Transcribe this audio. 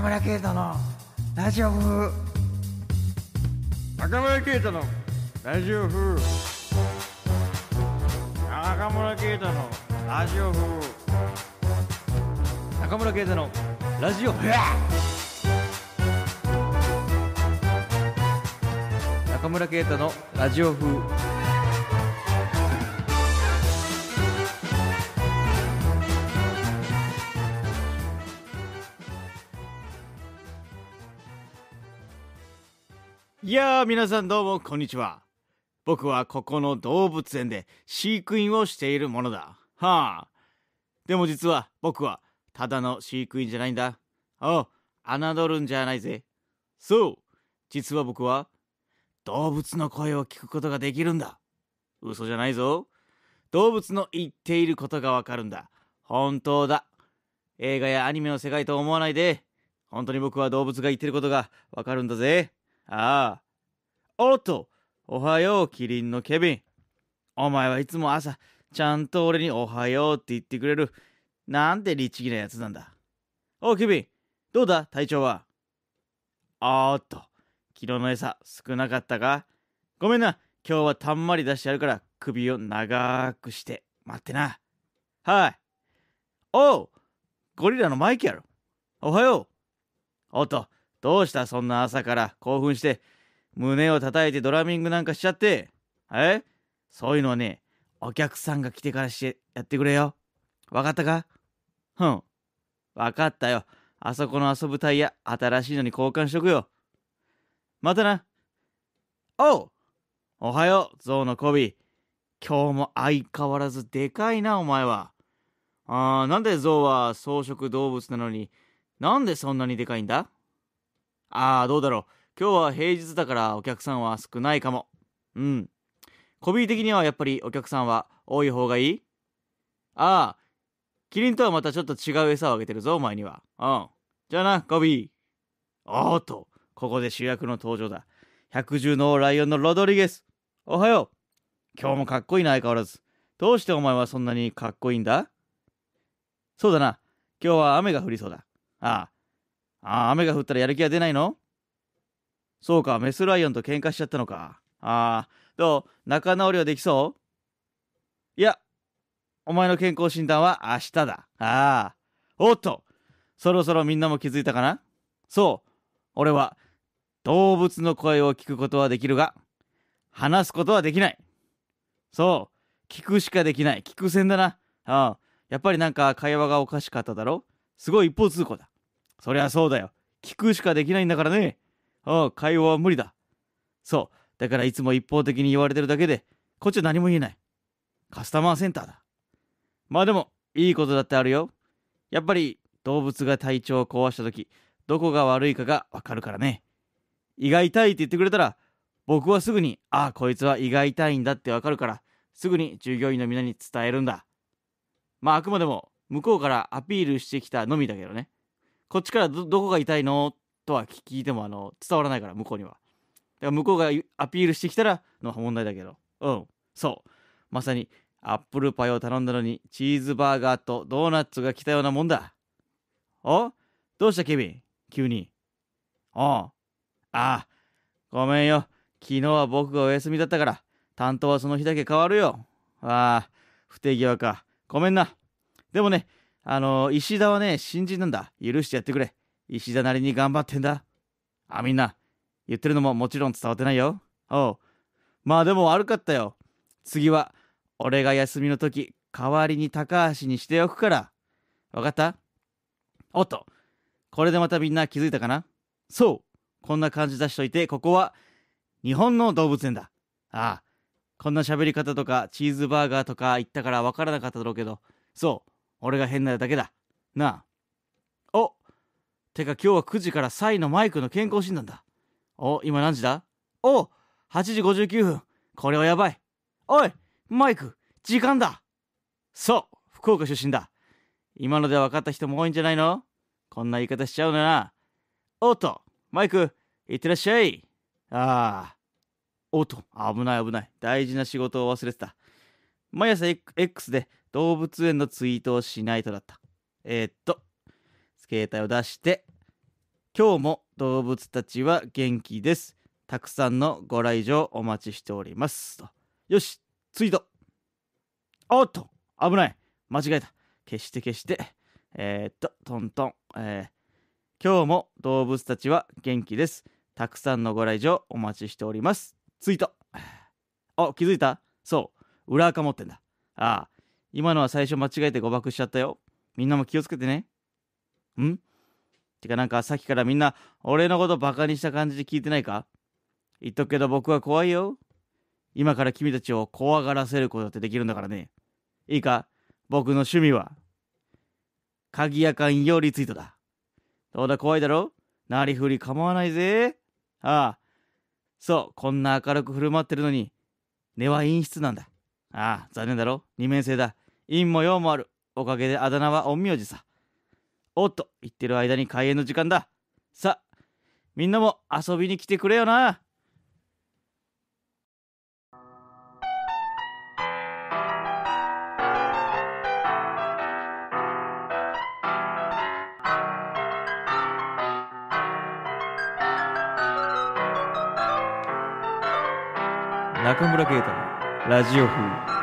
中村圭太のラジオ風中村圭太のラジオ風中村圭太のラジオ風中村圭太のラジオ風中村圭太のラジオ風いやー皆さんどうもこんにちは僕はここの動物園で飼育員をしているものだはあでも実は僕はただの飼育員じゃないんだお侮るんじゃないぜそう実は僕は動物の声を聞くことができるんだ嘘じゃないぞ動物の言っていることがわかるんだ本当だ映画やアニメの世界と思わないで本当に僕は動物が言ってることがわかるんだぜああ。おっと、おはよう、キリンのケビン。お前はいつも朝、ちゃんと俺におはようって言ってくれる。なんて律儀なやつなんだ。おう、ケビン、どうだ、体調は。おっと、昨日の餌少なかったかごめんな、今日はたんまり出してやるから、首を長くして待ってな。はい。おう、ゴリラのマイクやろ。おはよう。おっと、どうしたそんな朝から興奮して胸を叩いてドラミングなんかしちゃってえそういうのはねお客さんが来てからしてやってくれよ分かったかうん分かったよあそこの遊ぶタイヤ新しいのに交換しとくよまたなおうおはようゾウのコビ今日も相変わらずでかいなお前はあーなんでゾウは草食動物なのになんでそんなにでかいんだああ、どうだろう。今日は平日だからお客さんは少ないかも。うん。コビー的にはやっぱりお客さんは多い方がいいああ、キリンとはまたちょっと違う餌をあげてるぞ、お前には。うん。じゃあな、コビー。おっと、ここで主役の登場だ。百獣のライオンのロドリゲス。おはよう。今日もかっこいいな、相変わらず。どうしてお前はそんなにかっこいいんだそうだな。今日は雨が降りそうだ。ああ、ああ、雨が降ったらやる気が出ないのそうか、メスライオンと喧嘩しちゃったのか。ああ、どう仲直りはできそういや、お前の健康診断は明日だ。ああ。おっとそろそろみんなも気づいたかなそう。俺は動物の声を聞くことはできるが、話すことはできない。そう。聞くしかできない。聞く線だな。ああ。やっぱりなんか会話がおかしかっただろすごい一方通行だ。そりゃそうだよ。聞くしかできないんだからね。ああ、会話は無理だ。そう。だからいつも一方的に言われてるだけで、こっちは何も言えない。カスタマーセンターだ。まあでも、いいことだってあるよ。やっぱり、動物が体調を壊した時、どこが悪いかがわかるからね。胃が痛いって言ってくれたら、僕はすぐに、ああ、こいつは胃が痛いんだってわかるから、すぐに従業員の皆に伝えるんだ。まああくまでも、向こうからアピールしてきたのみだけどね。こっちからどこが痛いのとは聞いてもあの伝わらないから向こうにはだから向こうがアピールしてきたらの問題だけどうんそうまさにアップルパイを頼んだのにチーズバーガーとドーナツが来たようなもんだおどうしたケビン急にああああごめんよ昨日は僕がお休みだったから担当はその日だけ変わるよああ不手際かごめんなでもねあの、石田はね、新人なんだ。許してやってくれ。石田なりに頑張ってんだ。あ、みんな、言ってるのももちろん伝わってないよ。おう。まあでも悪かったよ。次は、俺が休みの時、代わりに高橋にしておくから。わかったおっと、これでまたみんな気づいたかなそう、こんな感じ出しといて、ここは、日本の動物園だ。ああ、こんな喋り方とか、チーズバーガーとか言ったからわからなかっただろうけど、そう、俺が変なだけだなあおてか今日は9時からサイのマイクの健康診断だお今何時だお8時59分これはやばいおいマイク時間だそう福岡出身だ今ので分かった人も多いんじゃないのこんな言い方しちゃうなおっとマイクいってらっしゃいああおっと危ない危ない大事な仕事を忘れてた毎朝 X で動物園のツイートをしないとだった。えー、っと、携帯を出して、今日も動物たちは元気です。たくさんのご来場お待ちしております。とよし、ツイート。おっと、危ない。間違えた。消して消して。えー、っと、トントン。えー、今日も動物たちは元気です。たくさんのご来場お待ちしております。ツイート。あ、気づいたそう。裏垢持ってんだ。ああ、今のは最初間違えて誤爆しちゃったよ。みんなも気をつけてね。んてかなんかさっきからみんな俺のことバカにした感じで聞いてないか言っとくけど僕は怖いよ。今から君たちを怖がらせることってできるんだからね。いいか僕の趣味は。鍵やかんよリツイートだ。どうだ怖いだろなりふり構わないぜ。ああ。そう、こんな明るく振る舞ってるのに、根は陰湿なんだ。ああ、残念だろ。二面性だ。陰も陽もある。おかげであだ名は陰陽師さ。おっと、言ってる間に開演の時間だ。さあ、みんなも遊びに来てくれよな。中村啓太のラジオ風